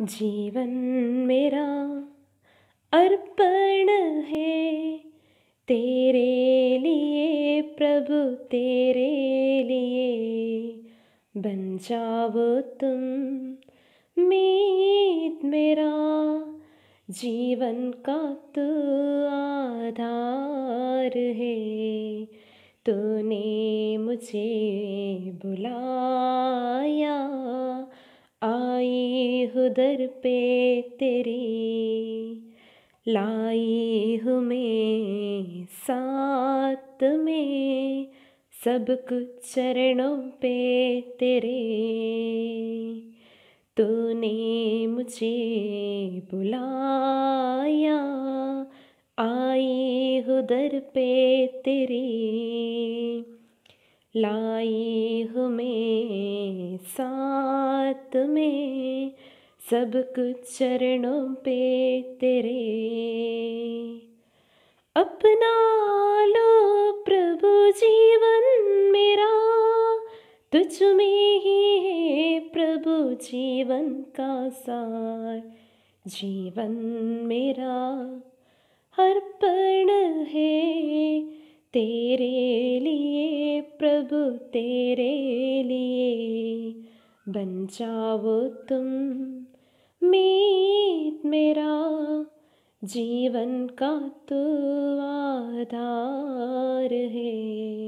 जीवन मेरा अर्पण है तेरे लिए प्रभु तेरे लिए बन जाओ तुम मीत मेरा जीवन का तू तो आधार है तूने मुझे बुला दर पे तेरी लाई हमें साथ में सब कुछ चरणों पे तेरे तूने मुझे बुलाया आई उधर दर पे तेरी लाई हमें साथ में सब कुछ चरणों पे तेरे अपना लो प्रभु जीवन मेरा तुझ में ही है प्रभु जीवन का सार जीवन मेरा हर पर्ण है तेरे लिए प्रभु तेरे लिए बन जाओ तुम मेरा जीवन का तू आधार है